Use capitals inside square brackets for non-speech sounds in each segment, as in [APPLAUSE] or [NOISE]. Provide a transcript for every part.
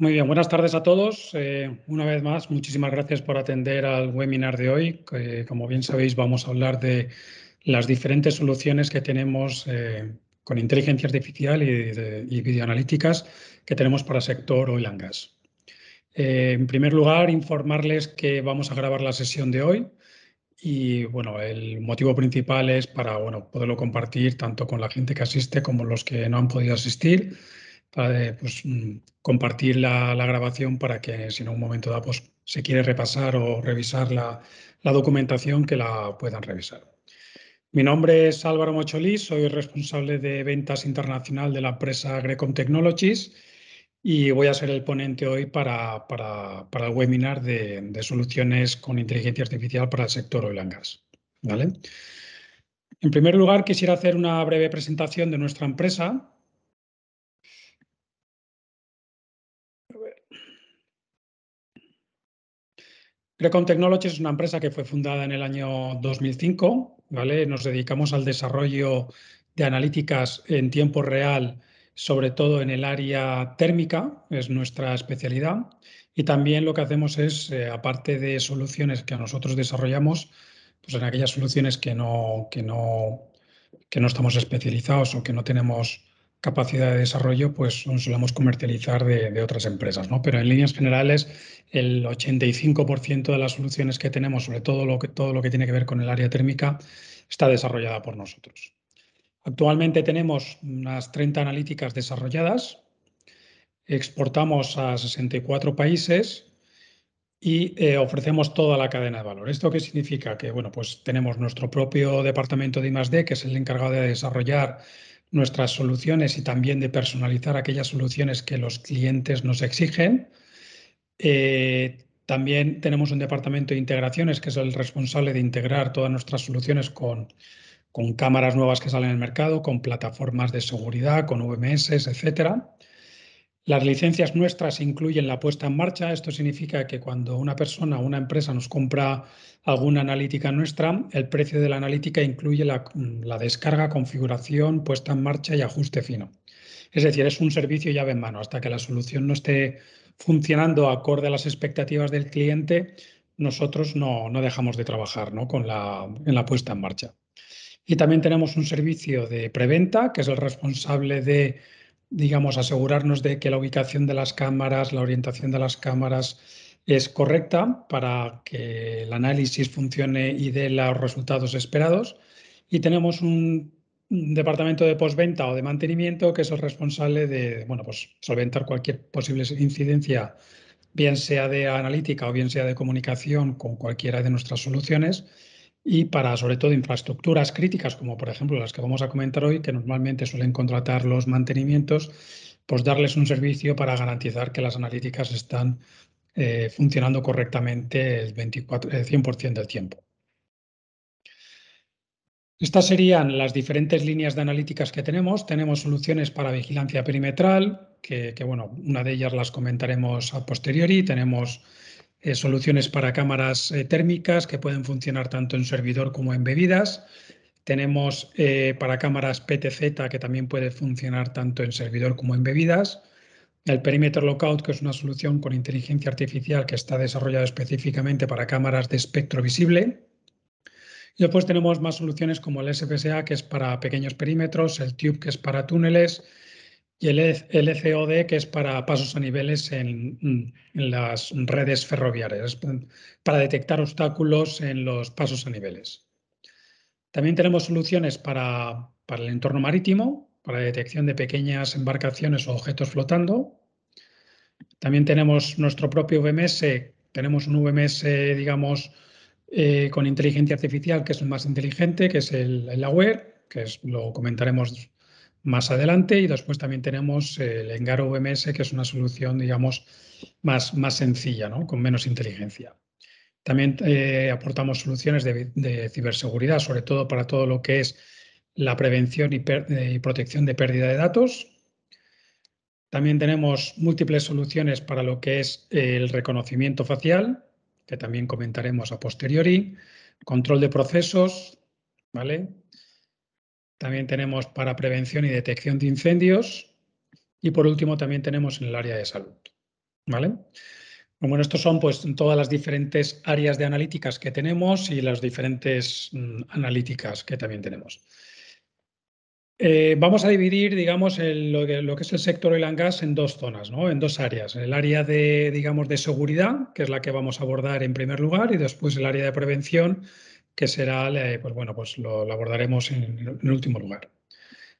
Muy bien, buenas tardes a todos. Eh, una vez más, muchísimas gracias por atender al webinar de hoy. como bien sabéis, vamos a hablar de las diferentes soluciones que tenemos eh, con inteligencia artificial y, y, videoanalíticas que tenemos para sector oil and gas. Eh, en primer lugar, informarles que vamos a grabar la sesión de hoy. Y bueno, el motivo principal es para bueno, poderlo compartir tanto con la gente que asiste como los que no han podido asistir para eh, pues, mm, compartir la, grabación para que si en un momento dado pues, se quiere repasar o revisar la, documentación que la puedan revisar. Mi nombre es Álvaro Mocholí, soy responsable de ventas internacional de la empresa Grecom Technologies y voy a ser el ponente hoy para, el webinar de, soluciones con inteligencia artificial para el sector oil and gas. ¿vale? En primer lugar, quisiera hacer una breve presentación de nuestra empresa, Grecon Technologies es una empresa que fue fundada en el año 2005, ¿vale? Nos dedicamos al desarrollo de analíticas en tiempo real, sobre todo en el área térmica, es nuestra especialidad. Y también lo que hacemos es, eh, aparte de soluciones que nosotros desarrollamos, pues en aquellas soluciones que no, que no, que no estamos especializados o que no tenemos capacidad de desarrollo pues solemos comercializar de, otras empresas, ¿no? Pero en líneas generales, el 85% de las soluciones que tenemos, sobre todo lo que, todo lo que tiene que ver con el área térmica, está desarrollada por nosotros. Actualmente tenemos unas 30 analíticas desarrolladas, exportamos a 64 países y eh, ofrecemos toda la cadena de valor. ¿Esto qué significa? Que bueno, pues tenemos nuestro propio departamento de I+.D., que es el encargado de desarrollar nuestras soluciones y también de personalizar aquellas soluciones que los clientes nos exigen. Eh, también tenemos un departamento de integraciones que es el responsable de integrar todas nuestras soluciones con, con cámaras nuevas que salen en el mercado, con plataformas de seguridad, con VMS, etcétera. Las licencias nuestras incluyen la puesta en marcha. Esto significa que cuando una persona o una empresa nos compra alguna analítica nuestra, el precio de la analítica incluye la, descarga, configuración, puesta en marcha y ajuste fino. Es decir, es un servicio llave en mano. Hasta que la solución no esté funcionando acorde a las expectativas del cliente, nosotros no, no dejamos de trabajar ¿no? Con la, en la puesta en marcha. Y también tenemos un servicio de preventa, que es el responsable de digamos, asegurarnos de que la ubicación de las cámaras, la orientación de las cámaras es correcta para que el análisis funcione y dé los resultados esperados. Y tenemos un departamento de postventa o de mantenimiento que es el responsable de bueno, pues, solventar cualquier posible incidencia, bien sea de analítica o bien sea de comunicación con cualquiera de nuestras soluciones y para sobre todo infraestructuras críticas, como por ejemplo las que vamos a comentar hoy, que normalmente suelen contratar los mantenimientos, pues darles un servicio para garantizar que las analíticas están eh, funcionando correctamente el, 24, 100% del tiempo. Estas serían las diferentes líneas de analíticas que tenemos. Tenemos soluciones para vigilancia perimetral, que, que bueno, una de ellas las comentaremos a posteriori. Tenemos eh, soluciones para cámaras eh, térmicas que pueden funcionar tanto en servidor como en bebidas. Tenemos eh, para cámaras PTZ que también puede funcionar tanto en servidor como en bebidas. El Perimeter Lockout, que es una solución con inteligencia artificial que está desarrollada específicamente para cámaras de espectro visible. Y después tenemos más soluciones como el SPSA, que es para pequeños perímetros, el Tube, que es para túneles, y el e, LCOD, que es para pasos a niveles en, las redes ferroviarias, para detectar obstáculos en los pasos a niveles. También tenemos soluciones para, para el entorno marítimo, para la detección de pequeñas embarcaciones o objetos flotando. También tenemos nuestro propio VMS, tenemos un VMS, digamos, eh, con inteligencia artificial, que es el más inteligente, que es el, el que es, lo comentaremos más adelante. Y después también tenemos eh, el Engaro VMS, que es una solución, digamos, más, más sencilla, ¿no? con menos inteligencia. También eh, aportamos soluciones de, ciberseguridad, sobre todo para todo lo que es la prevención y, eh, y protección de pérdida de datos. También tenemos múltiples soluciones para lo que es el reconocimiento facial, que también comentaremos a posteriori, control de procesos, ¿vale? También tenemos para prevención y detección de incendios. Y por último, también tenemos en el área de salud. ¿Vale? Bueno, estos son pues todas las diferentes áreas de analíticas que tenemos y las diferentes mm, analíticas que también tenemos. Eh, vamos a dividir, digamos, lo, que, es el sector oil and gas en dos zonas, ¿no? en dos áreas. El área de, digamos, de seguridad, que es la que vamos a abordar en primer lugar, y después el área de prevención, que será, eh, pues bueno, pues lo, abordaremos en, último lugar.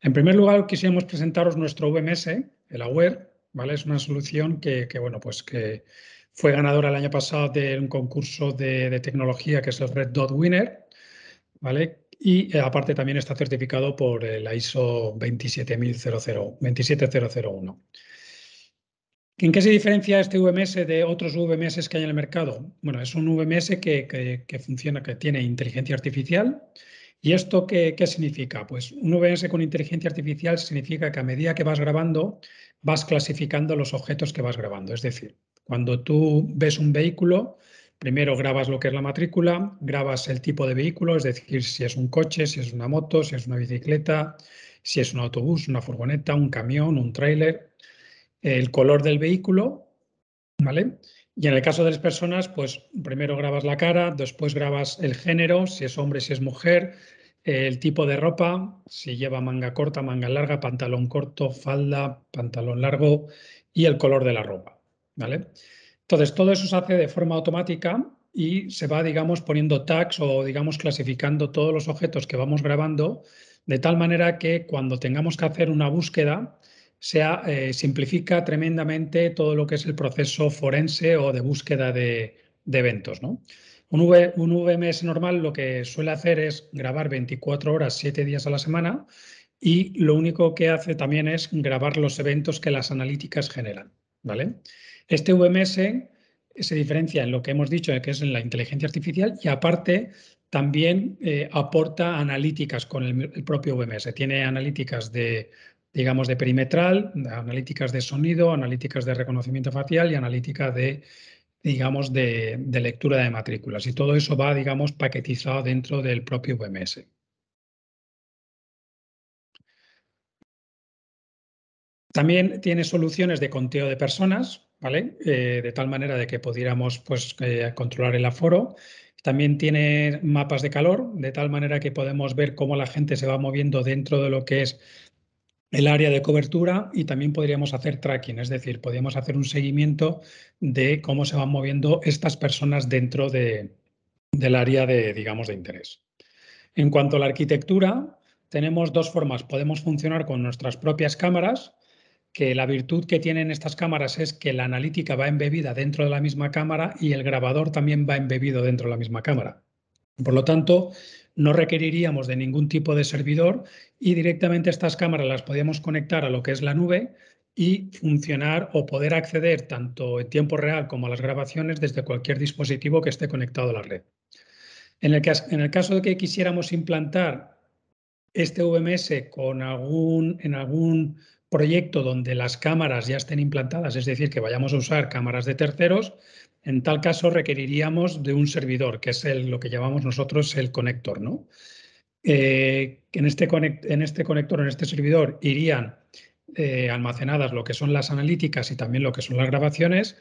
En primer lugar, quisiéramos presentaros nuestro VMS, el Aware, ¿vale? Es una solución que, bueno, pues que fue ganadora el año pasado de un concurso de, tecnología que es el Red Dot Winner, ¿vale? Y eh, aparte también está certificado por el la ISO 27001. 27001. ¿En qué se diferencia este VMS de otros VMS que hay en el mercado? Bueno, es un VMS que, funciona, que tiene inteligencia artificial. ¿Y esto qué, qué, significa? Pues un VMS con inteligencia artificial significa que a medida que vas grabando, vas clasificando los objetos que vas grabando. Es decir, cuando tú ves un vehículo, primero grabas lo que es la matrícula, grabas el tipo de vehículo, es decir, si es un coche, si es una moto, si es una bicicleta, si es un autobús, una furgoneta, un camión, un tráiler, el color del vehículo, ¿vale? Y en el caso de las personas, pues primero grabas la cara, después grabas el género, si es hombre, si es mujer, el tipo de ropa, si lleva manga corta, manga larga, pantalón corto, falda, pantalón largo y el color de la ropa, ¿vale? Entonces, todo eso se hace de forma automática y se va, digamos, poniendo tags o, digamos, clasificando todos los objetos que vamos grabando de tal manera que cuando tengamos que hacer una búsqueda, se eh, simplifica tremendamente todo lo que es el proceso forense o de búsqueda de, eventos. Un, VMS normal lo que suele hacer es grabar 24 horas, 7 días a la semana y lo único que hace también es grabar los eventos que las analíticas generan. ¿vale? Este VMS se diferencia en lo que hemos dicho, que es en la inteligencia artificial, y aparte también eh, aporta analíticas con el, propio VMS. Tiene analíticas de digamos, de perimetral, analíticas de sonido, analíticas de reconocimiento facial y analítica de, digamos, de, lectura de matrículas. Y todo eso va, digamos, paquetizado dentro del propio VMS. También tiene soluciones de conteo de personas, ¿vale? Eh, de tal manera de que pudiéramos pues, eh, controlar el aforo. También tiene mapas de calor, de tal manera que podemos ver cómo la gente se va moviendo dentro de lo que es el área de cobertura y también podríamos hacer tracking, es decir, podríamos hacer un seguimiento de cómo se van moviendo estas personas dentro de, del área de, digamos, de interés. En cuanto a la arquitectura, tenemos dos formas. Podemos funcionar con nuestras propias cámaras, que la virtud que tienen estas cámaras es que la analítica va embebida dentro de la misma cámara y el grabador también va embebido dentro de la misma cámara. Por lo tanto, no requeriríamos de ningún tipo de servidor y directamente estas cámaras las podíamos conectar a lo que es la nube y funcionar o poder acceder tanto en tiempo real como a las grabaciones desde cualquier dispositivo que esté conectado a la red. En el, caso, en el caso de que quisiéramos implantar este VMS con algún, en algún proyecto donde las cámaras ya estén implantadas, es decir, que vayamos a usar cámaras de terceros, en tal caso requeriríamos de un servidor, que es lo que llamamos nosotros el conector. ¿no? Eh, este en, este conector, en este servidor, irían eh, almacenadas lo que son las analíticas y también lo que son las grabaciones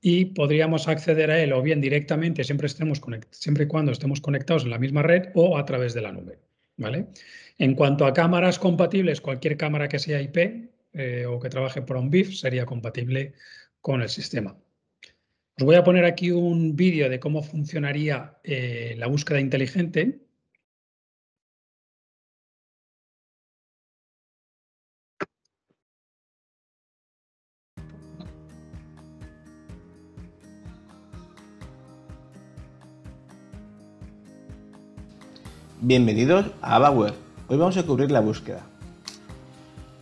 y podríamos acceder a él o bien directamente, siempre, estemos siempre y cuando estemos conectados en la misma red o a través de la nube. ¿vale? En cuanto a cámaras compatibles, cualquier cámara que sea IP eh, o que trabaje por un BIF sería compatible con el sistema. Os voy a poner aquí un vídeo de cómo funcionaría eh, la búsqueda inteligente. Bienvenidos a Abaware. Hoy vamos a cubrir la búsqueda.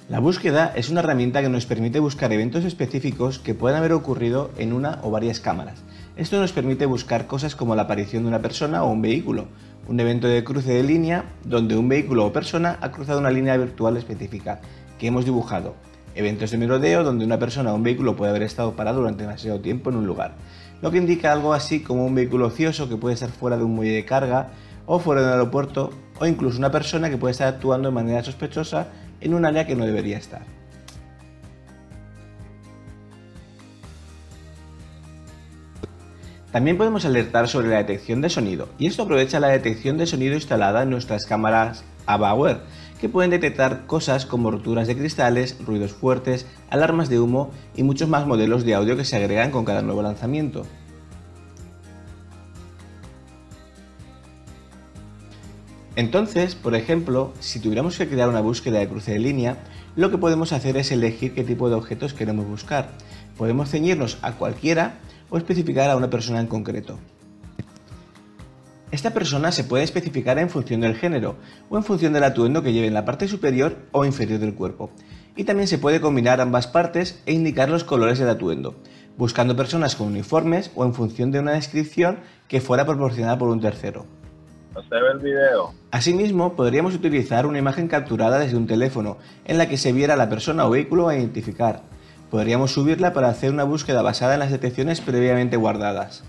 La búsqueda es una herramienta que nos permite buscar eventos específicos que puedan haber ocurrido en una o varias cámaras. Esto nos permite buscar cosas como la aparición de una persona o un vehículo, un evento de cruce de línea donde un vehículo o persona ha cruzado una línea virtual específica que hemos dibujado, eventos de merodeo donde una persona o un vehículo puede haber estado parado durante demasiado tiempo en un lugar, lo que indica algo así como un vehículo ocioso que puede estar fuera de un muelle de carga o fuera de un aeropuerto o incluso una persona que puede estar actuando de manera sospechosa en un área que no debería estar. También podemos alertar sobre la detección de sonido, y esto aprovecha la detección de sonido instalada en nuestras cámaras ABAWARE, que pueden detectar cosas como roturas de cristales, ruidos fuertes, alarmas de humo y muchos más modelos de audio que se agregan con cada nuevo lanzamiento. Entonces, por ejemplo, si tuviéramos que crear una búsqueda de cruce de línea, lo que podemos hacer es elegir qué tipo de objetos queremos buscar. Podemos ceñirnos a cualquiera o especificar a una persona en concreto. Esta persona se puede especificar en función del género o en función del atuendo que lleve en la parte superior o inferior del cuerpo. Y también se puede combinar ambas partes e indicar los colores del atuendo, buscando personas con uniformes o en función de una descripción que fuera proporcionada por un tercero. Asimismo, podríamos utilizar una imagen capturada desde un teléfono en la que se viera la persona o vehículo a identificar. Podríamos subirla para hacer una búsqueda basada en las detecciones previamente guardadas.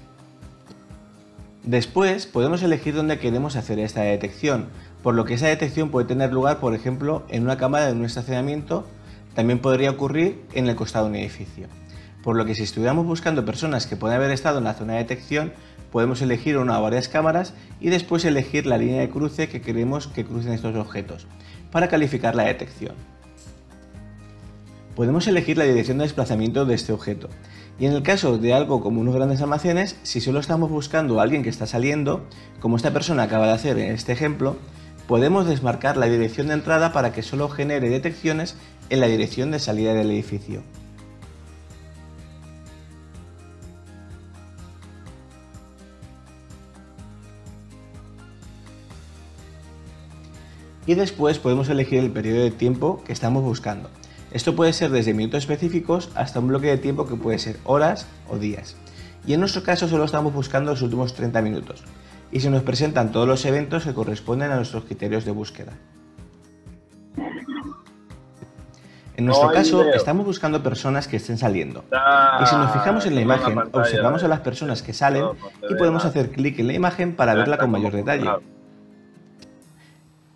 Después podemos elegir dónde queremos hacer esta detección, por lo que esa detección puede tener lugar, por ejemplo, en una cámara de un estacionamiento, también podría ocurrir en el costado de un edificio. Por lo que si estuviéramos buscando personas que pueden haber estado en la zona de detección, podemos elegir una o varias cámaras y después elegir la línea de cruce que queremos que crucen estos objetos para calificar la detección. Podemos elegir la dirección de desplazamiento de este objeto y en el caso de algo como unos grandes almacenes, si solo estamos buscando a alguien que está saliendo, como esta persona acaba de hacer en este ejemplo, podemos desmarcar la dirección de entrada para que solo genere detecciones en la dirección de salida del edificio. y después podemos elegir el periodo de tiempo que estamos buscando. Esto puede ser desde minutos específicos hasta un bloque de tiempo que puede ser horas o días. Y en nuestro caso solo estamos buscando los últimos 30 minutos y se nos presentan todos los eventos que corresponden a nuestros criterios de búsqueda. En nuestro caso, estamos buscando personas que estén saliendo. Ah, y si nos fijamos en la imagen, observamos ¿eh? a las personas que salen y podemos hacer clic en la imagen para verla con mayor detalle.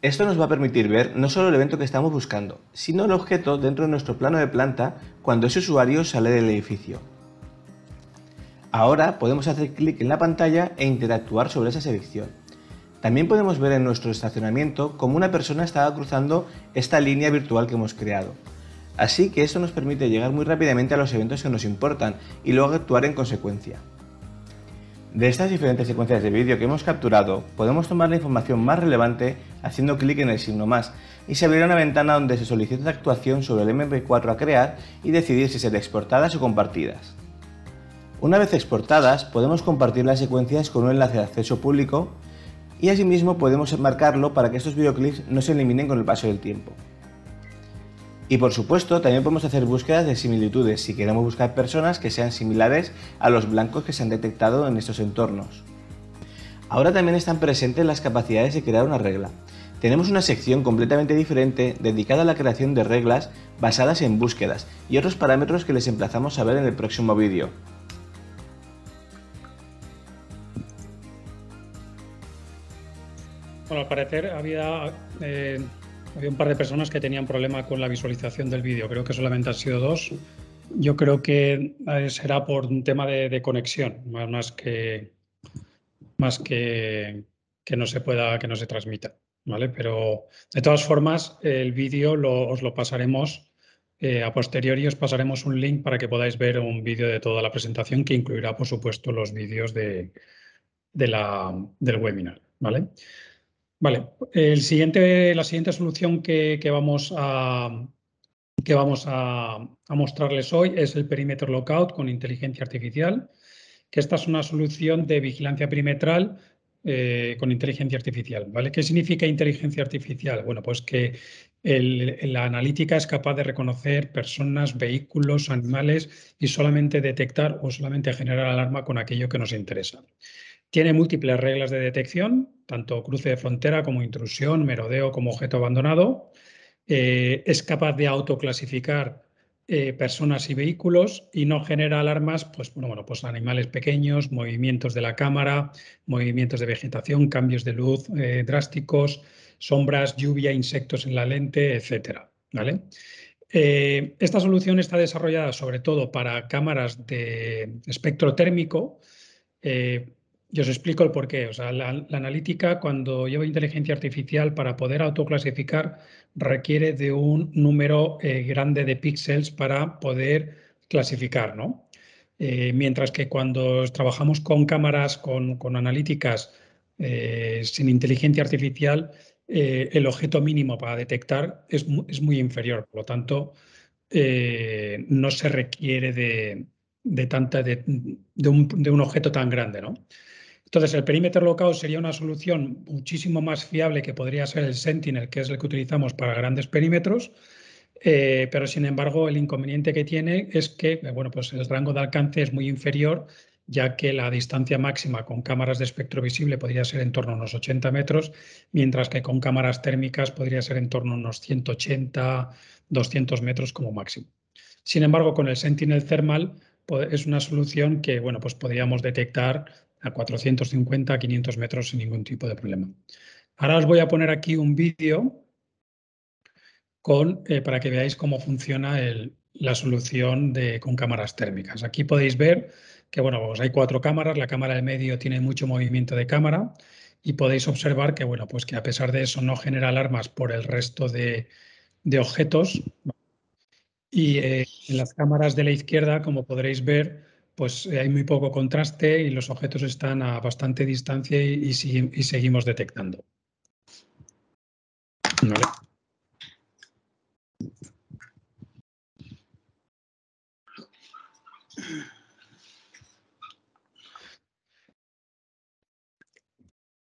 Esto nos va a permitir ver no solo el evento que estamos buscando, sino el objeto dentro de nuestro plano de planta cuando ese usuario sale del edificio. Ahora podemos hacer clic en la pantalla e interactuar sobre esa selección. También podemos ver en nuestro estacionamiento cómo una persona estaba cruzando esta línea virtual que hemos creado. Así que esto nos permite llegar muy rápidamente a los eventos que nos importan y luego actuar en consecuencia. De estas diferentes secuencias de vídeo que hemos capturado, podemos tomar la información más relevante haciendo clic en el signo más y se abrirá una ventana donde se solicita actuación sobre el MP4 a crear y decidir si ser exportadas o compartidas. Una vez exportadas, podemos compartir las secuencias con un enlace de acceso público y asimismo podemos marcarlo para que estos videoclips no se eliminen con el paso del tiempo. Y por supuesto, también podemos hacer búsquedas de similitudes si queremos buscar personas que sean similares a los blancos que se han detectado en estos entornos. Ahora también están presentes las capacidades de crear una regla. Tenemos una sección completamente diferente dedicada a la creación de reglas basadas en búsquedas y otros parámetros que les emplazamos a ver en el próximo vídeo. Bueno, al parecer había eh, había un par de personas que tenían problema con la visualización del vídeo, creo que solamente han sido dos. Yo creo que eh, será por un tema de, conexión, más, que más que, que no se pueda, que no se transmita. ¿vale? Pero de todas formas, el vídeo os lo pasaremos eh, a posteriori, os pasaremos un link para que podáis ver un vídeo de toda la presentación que incluirá, por supuesto, los vídeos de, del webinar. ¿vale? Vale, la siguiente solución que, vamos, a, que vamos a, mostrarles hoy es el perímetro Lockout con inteligencia artificial, que esta es una solución de vigilancia perimetral eh, con inteligencia artificial. ¿vale? ¿Qué significa inteligencia artificial? Bueno, pues que la analítica es capaz de reconocer personas, vehículos, animales y solamente detectar o solamente generar alarma con aquello que nos interesa. Tiene múltiples reglas de detección, tanto cruce de frontera como intrusión, merodeo como objeto abandonado. Eh, es capaz de autoclasificar eh, personas y vehículos y no genera alarmas, pues bueno, bueno, pues animales pequeños, movimientos de la cámara, movimientos de vegetación, cambios de luz eh, drásticos, sombras, lluvia, insectos en la lente, etcétera. ¿vale? esta solución está desarrollada sobre todo para cámaras de espectro térmico, yo os explico el porqué. O sea, la, analítica, cuando lleva inteligencia artificial, para poder autoclasificar, requiere de un número eh, grande de píxeles para poder clasificar, ¿no? Eh, mientras que cuando trabajamos con cámaras, con, analíticas eh, sin inteligencia artificial, el objeto mínimo para detectar es, es, muy inferior. Por lo tanto, no se requiere de, tanta, de, un, de un objeto tan grande, ¿no? Entonces, el perímetro local sería una solución muchísimo más fiable que podría ser el Sentinel, que es el que utilizamos para grandes perímetros, eh, pero sin embargo el inconveniente que tiene es que eh, bueno, pues el rango de alcance es muy inferior, ya que la distancia máxima con cámaras de espectro visible podría ser en torno a unos 80 metros, mientras que con cámaras térmicas podría ser en torno a unos 180, 200 metros como máximo. Sin embargo, con el Sentinel Thermal pues, es una solución que bueno, pues podríamos detectar a 450, 500 metros sin ningún tipo de problema. Ahora os voy a poner aquí un vídeo con, eh, para que veáis cómo funciona la solución con cámaras térmicas. Aquí podéis ver que bueno, pues hay cuatro cámaras, la cámara del medio tiene mucho movimiento de cámara y podéis observar que, bueno, pues que a pesar de eso no genera alarmas por el resto de, objetos. Y eh, en las cámaras de la izquierda, como podréis ver, pues eh, hay muy poco contraste y los objetos están a bastante distancia y, seguimos detectando.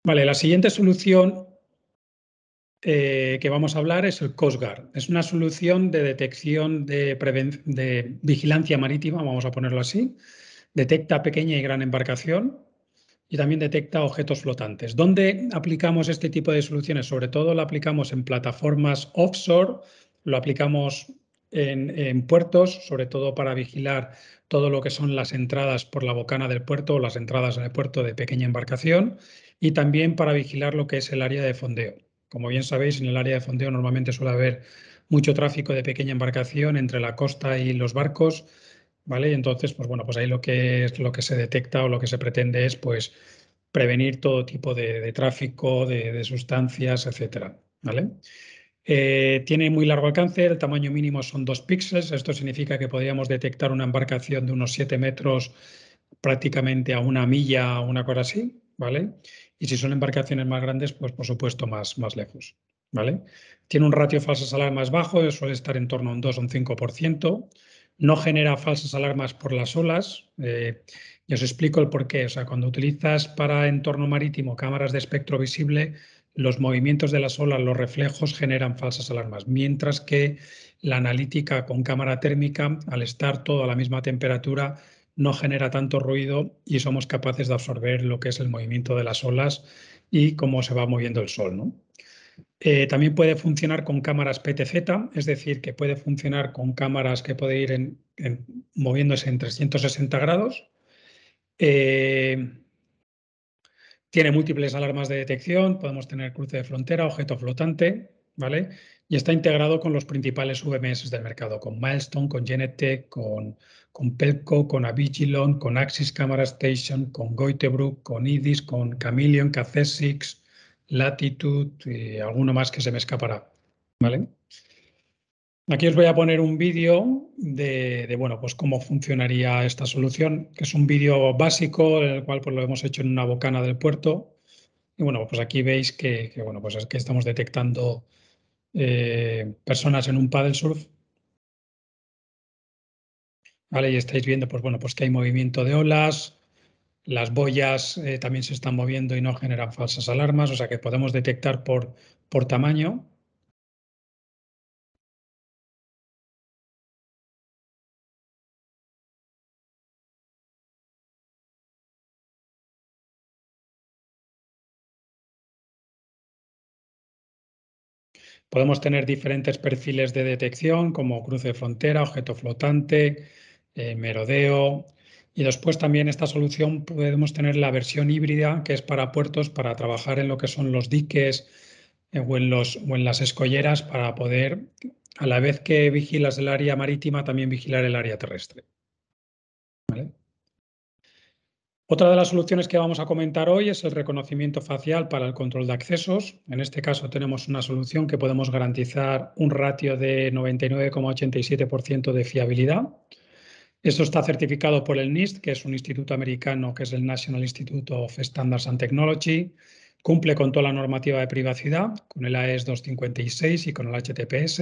Vale. la siguiente solución eh, que vamos a hablar es el COSGAR. Es una solución de detección de, de vigilancia marítima, vamos a ponerlo así, detecta pequeña y gran embarcación y también detecta objetos flotantes. ¿Dónde aplicamos este tipo de soluciones? Sobre todo lo aplicamos en plataformas offshore, lo aplicamos en, puertos, sobre todo para vigilar todo lo que son las entradas por la bocana del puerto o las entradas en el puerto de pequeña embarcación y también para vigilar lo que es el área de fondeo. Como bien sabéis, en el área de fondeo normalmente suele haber mucho tráfico de pequeña embarcación entre la costa y los barcos ¿vale? entonces, pues bueno, pues ahí lo que es lo que se detecta o lo que se pretende es pues prevenir todo tipo de, tráfico, de, sustancias, etcétera, ¿vale? Eh, tiene muy largo alcance, el tamaño mínimo son dos píxeles, esto significa que podríamos detectar una embarcación de unos 7 metros prácticamente a una milla o una cosa así, ¿vale? Y si son embarcaciones más grandes, pues por supuesto más, más lejos, ¿vale? Tiene un ratio de falsas más bajo, suele estar en torno a un 2 o un 5%, no genera falsas alarmas por las olas. Eh, y os explico el porqué. O sea, cuando utilizas para entorno marítimo cámaras de espectro visible, los movimientos de las olas, los reflejos generan falsas alarmas, mientras que la analítica con cámara térmica, al estar todo a la misma temperatura, no genera tanto ruido y somos capaces de absorber lo que es el movimiento de las olas y cómo se va moviendo el sol. ¿no? Eh, también puede funcionar con cámaras PTZ, es decir, que puede funcionar con cámaras que puede ir en, moviéndose en 360 grados. Eh, tiene múltiples alarmas de detección, podemos tener cruce de frontera, objeto flotante, ¿vale? Y está integrado con los principales VMS del mercado, con Milestone, con Genetec, con, Pelco, con Avigilon, con Axis Camera Station, con Goitebrook, con IDIS, con Chameleon, kc 6 latitud y alguno más que se me escapará. ¿Vale? Aquí os voy a poner un vídeo de, bueno, pues cómo funcionaría esta solución, que es un vídeo básico, en el cual pues, lo hemos hecho en una bocana del puerto. Y bueno, pues aquí veis que, bueno, pues es que estamos detectando eh, personas en un paddle surf. Vale, y estáis viendo, pues bueno, pues que hay movimiento de olas, las boyas eh, también se están moviendo y no generan falsas alarmas, o sea que podemos detectar por, tamaño. Podemos tener diferentes perfiles de detección como cruce de frontera, objeto flotante, eh, merodeo, y después también esta solución podemos tener la versión híbrida, que es para puertos, para trabajar en lo que son los diques eh, o, en los, o en las escolleras, para poder, a la vez que vigilas el área marítima, también vigilar el área terrestre. Otra de las soluciones que vamos a comentar hoy es el reconocimiento facial para el control de accesos. En este caso tenemos una solución que podemos garantizar un ratio de 99,87% de fiabilidad esto está certificado por el NIST, que es un instituto americano, que es el National Institute of Standards and Technology. Cumple con toda la normativa de privacidad, con el AES 256 y con el HTTPS.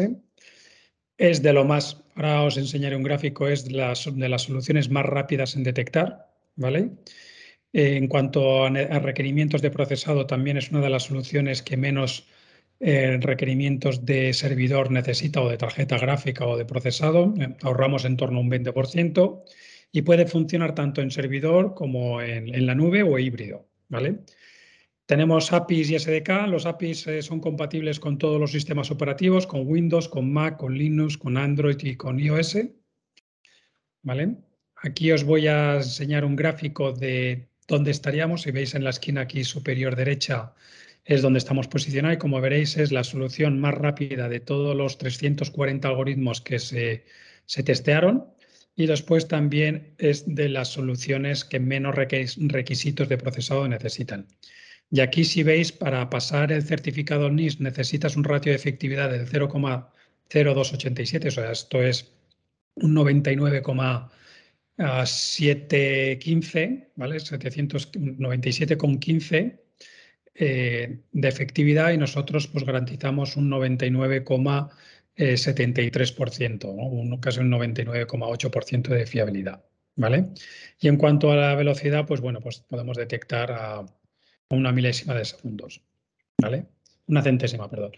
Es de lo más, ahora os enseñaré un gráfico, es de las, de las soluciones más rápidas en detectar, ¿vale? En cuanto a requerimientos de procesado, también es una de las soluciones que menos eh, requerimientos de servidor necesita o de tarjeta gráfica o de procesado, eh, ahorramos en torno a un 20% y puede funcionar tanto en servidor como en, la nube o híbrido. ¿vale? Tenemos APIs y SDK. Los APIs eh, son compatibles con todos los sistemas operativos, con Windows, con Mac, con Linux, con Android y con iOS. ¿Vale? Aquí os voy a enseñar un gráfico de dónde estaríamos. Si veis en la esquina aquí superior derecha, es donde estamos posicionados y como veréis es la solución más rápida de todos los 340 algoritmos que se, testearon y después también es de las soluciones que menos requisitos de procesado necesitan. Y aquí si veis, para pasar el certificado NIS necesitas un ratio de efectividad del 0,0287, o sea, esto es un 99,715, ¿vale? 797,15 eh, de efectividad y nosotros pues, garantizamos un 99,73%, un, casi un 99,8% de fiabilidad. ¿vale? Y en cuanto a la velocidad, pues bueno, pues podemos detectar a una milésima de segundos, ¿vale? Una centésima, perdón.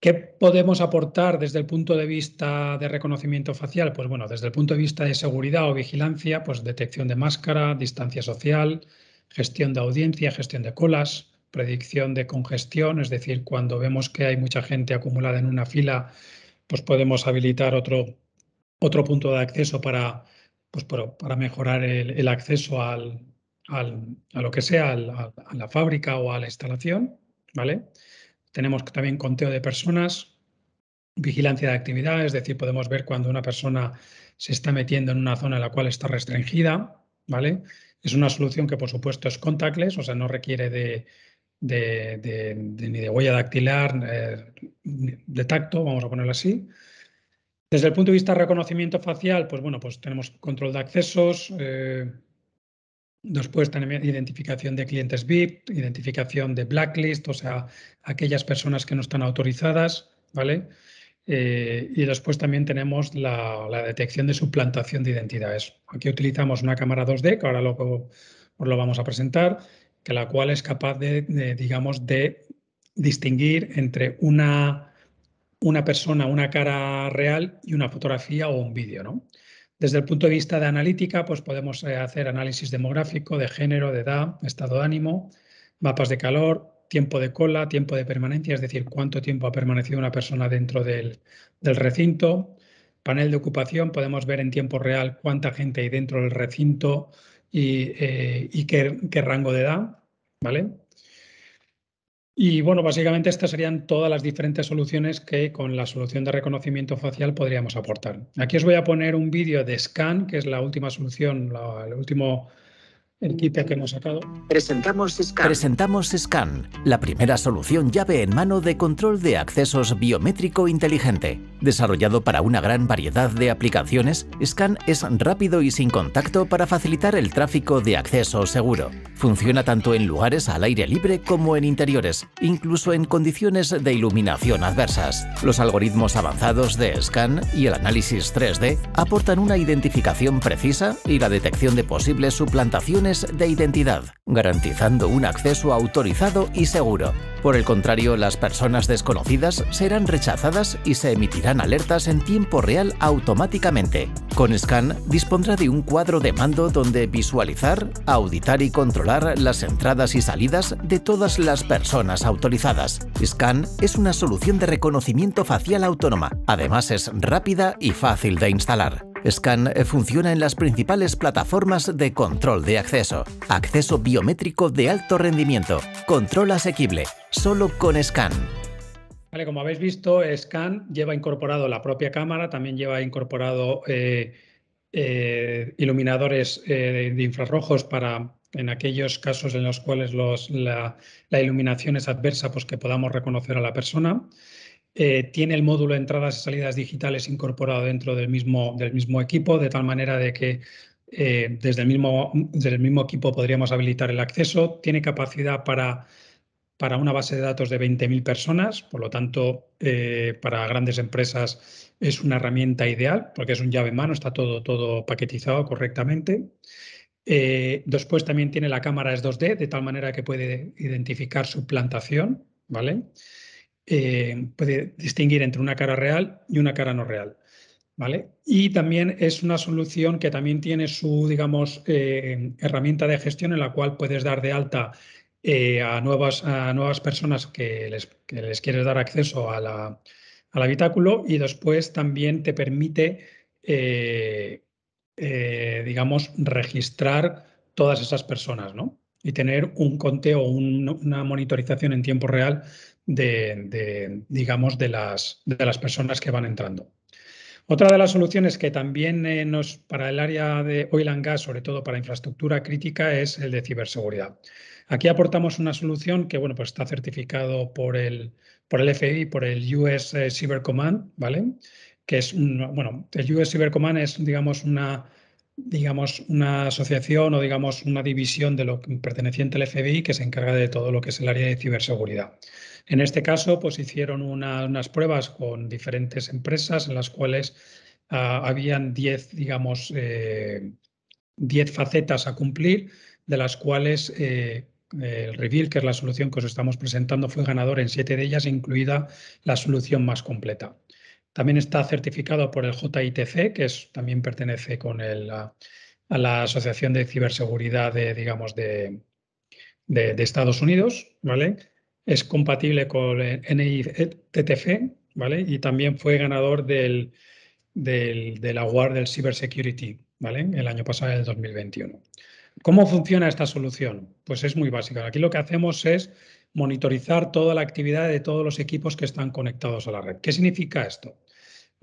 ¿Qué podemos aportar desde el punto de vista de reconocimiento facial? Pues bueno, desde el punto de vista de seguridad o vigilancia, pues detección de máscara, distancia social, gestión de audiencia, gestión de colas, predicción de congestión, es decir, cuando vemos que hay mucha gente acumulada en una fila, pues podemos habilitar otro, otro punto de acceso para, pues para, mejorar el, acceso a lo que sea, a la fábrica o a la instalación. ¿vale? Tenemos también conteo de personas, vigilancia de actividad, es decir, podemos ver cuando una persona se está metiendo en una zona en la cual está restringida, ¿vale? Es una solución que, por supuesto, es contactless, o sea, no requiere de, ni de huella dactilar, eh, de tacto, vamos a ponerlo así. Desde el punto de vista de reconocimiento facial, pues bueno, pues tenemos control de accesos, eh, después tenemos identificación de clientes VIP, identificación de blacklist, o sea, aquellas personas que no están autorizadas, ¿vale? Eh, y después también tenemos la, detección de suplantación de identidades. Aquí utilizamos una cámara 2D, que ahora lo, os lo vamos a presentar, que la cual es capaz de, digamos, de distinguir entre una, una, persona, una cara real y una fotografía o un vídeo. ¿no? Desde el punto de vista de analítica, pues podemos eh, hacer análisis demográfico, de género, de edad, estado de ánimo, mapas de calor, tiempo de cola, tiempo de permanencia, es decir, cuánto tiempo ha permanecido una persona dentro del, recinto. Panel de ocupación, podemos ver en tiempo real cuánta gente hay dentro del recinto y, eh, qué, rango de edad. ¿vale? Y bueno, básicamente estas serían todas las diferentes soluciones que con la solución de reconocimiento facial podríamos aportar. Aquí os voy a poner un vídeo de Scan, que es la última solución, el último el kit que hemos sacado. Presentamos Scan. Presentamos Scan, la primera solución llave en mano de control de accesos biométrico inteligente. Desarrollado para una gran variedad de aplicaciones, Scan es rápido y sin contacto para facilitar el tráfico de acceso seguro. Funciona tanto en lugares al aire libre como en interiores, incluso en condiciones de iluminación adversas. Los algoritmos avanzados de Scan y el análisis 3D aportan una identificación precisa y la detección de posibles suplantaciones de identidad, garantizando un acceso autorizado y seguro. Por el contrario, las personas desconocidas serán rechazadas y se emitirán alertas en tiempo real automáticamente. Con Scan dispondrá de un cuadro de mando donde visualizar, auditar y controlar las entradas y salidas de todas las personas autorizadas. Scan es una solución de reconocimiento facial autónoma. Además es rápida y fácil de instalar. Scan eh, funciona en las principales plataformas de control de acceso. Acceso biométrico de alto rendimiento. Control asequible. Solo con Scan. como habéis visto, Scan lleva incorporado la propia cámara, también lleva incorporado eh, eh, iluminadores de infrarrojos para, en aquellos casos en los cuales la, iluminación es adversa, pues que podamos reconocer a la persona. Eh, tiene el módulo de entradas y salidas digitales incorporado dentro del mismo, del mismo equipo, de tal manera de que eh, desde, el mismo, desde mismo equipo podríamos habilitar el acceso. Tiene capacidad para, una base de datos de 20.000 personas, por lo tanto, eh, para grandes empresas es una herramienta ideal porque es un llave en mano, está todo, todo paquetizado correctamente. después también tiene la cámara s 2D, de tal manera que puede identificar su plantación, ¿vale? Eh, puede distinguir entre una cara real y una cara no real. ¿Vale? Y también es una solución que también tiene su, digamos, eh, herramienta de gestión en la cual puedes dar de alta eh, a, nuevas, a nuevas personas que les, quieres dar acceso a la, al habitáculo y después también te permite, digamos, registrar todas esas personas, ¿no? Y tener un conteo, o una monitorización en tiempo real de, digamos, de las, de las personas que van entrando. Otra de las soluciones que también eh, nos, para el área de oil and gas, sobre todo para infraestructura crítica, es el de ciberseguridad. Aquí aportamos una solución que bueno, pues está certificado por el, por el FI, por el US eh, Cyber Command, ¿vale? Que es bueno, el US Cyber Command es, digamos, una digamos, una asociación o, digamos, una división de lo perteneciente al FBI que se encarga de todo lo que es el área de ciberseguridad. En este caso, pues hicieron unas pruebas con diferentes empresas en las cuales ah, habían 10, digamos, 10 eh, facetas a cumplir, de las cuales eh, el Reveal, que es la solución que os estamos presentando, fue ganador en siete de ellas, incluida la solución más completa. También está certificado por el JITC, que también pertenece con el, a, la Asociación de Ciberseguridad de, digamos, de, Estados Unidos, ¿vale? Es compatible con el NITTF, ¿vale? Y también fue ganador del, del, del award del Cybersecurity, ¿vale? El año pasado, el 2021. ¿Cómo funciona esta solución? Pues es muy básica. Aquí lo que hacemos es monitorizar toda la actividad de todos los equipos que están conectados a la red. ¿Qué significa esto?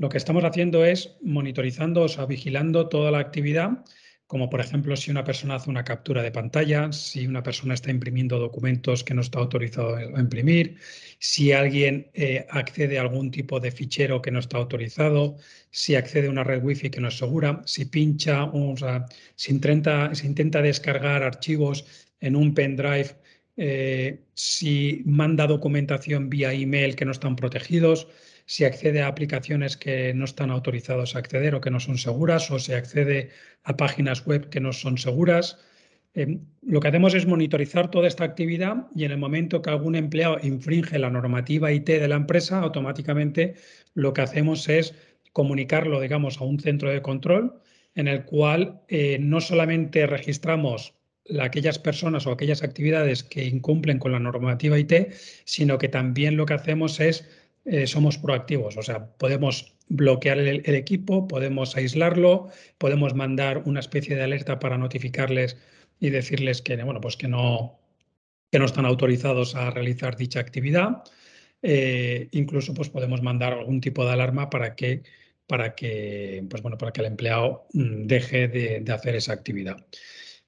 lo que estamos haciendo es monitorizando, o sea, vigilando toda la actividad, como por ejemplo si una persona hace una captura de pantalla, si una persona está imprimiendo documentos que no está autorizado a imprimir, si alguien eh, accede a algún tipo de fichero que no está autorizado, si accede a una red wifi que no es segura, si pincha, o sea, si, intenta, si intenta descargar archivos en un pendrive, eh, si manda documentación vía email que no están protegidos, si accede a aplicaciones que no están autorizados a acceder o que no son seguras, o si accede a páginas web que no son seguras. Eh, lo que hacemos es monitorizar toda esta actividad y en el momento que algún empleado infringe la normativa IT de la empresa, automáticamente lo que hacemos es comunicarlo, digamos, a un centro de control en el cual eh, no solamente registramos aquellas personas o aquellas actividades que incumplen con la normativa IT, sino que también lo que hacemos es eh, somos proactivos, o sea, podemos bloquear el, equipo, podemos aislarlo, podemos mandar una especie de alerta para notificarles y decirles que, bueno, pues que no, que no están autorizados a realizar dicha actividad. Eh, incluso pues, podemos mandar algún tipo de alarma para que, para que, pues, bueno, para que el empleado mm, deje de, de hacer esa actividad.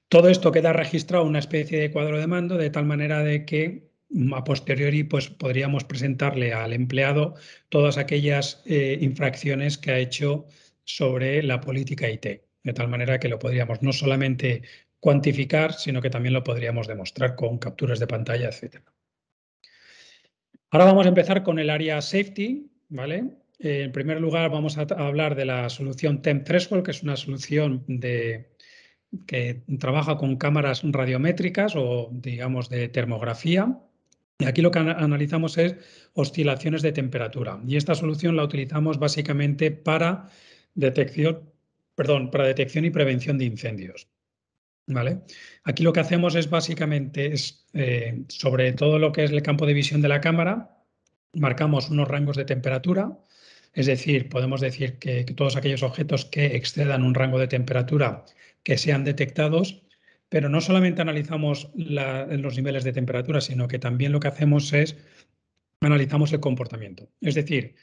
Todo esto queda registrado en una especie de cuadro de mando de tal manera de que a posteriori pues, podríamos presentarle al empleado todas aquellas eh, infracciones que ha hecho sobre la política IT, de tal manera que lo podríamos no solamente cuantificar, sino que también lo podríamos demostrar con capturas de pantalla, etc. Ahora vamos a empezar con el área safety. ¿vale? en primer lugar vamos a, hablar de la solución Temp Threshold, que es una solución que trabaja con cámaras radiométricas o digamos de termografía Aquí lo que analizamos es oscilaciones de temperatura y esta solución la utilizamos básicamente para detección, perdón, para detección y prevención de incendios. ¿Vale? Aquí lo que hacemos es básicamente es, eh, sobre todo lo que es el campo de visión de la cámara, marcamos unos rangos de temperatura, es decir, podemos decir que, que todos aquellos objetos que excedan un rango de temperatura que sean detectados pero no solamente analizamos los niveles de temperatura, sino que también lo que hacemos es analizamos el comportamiento. Es decir,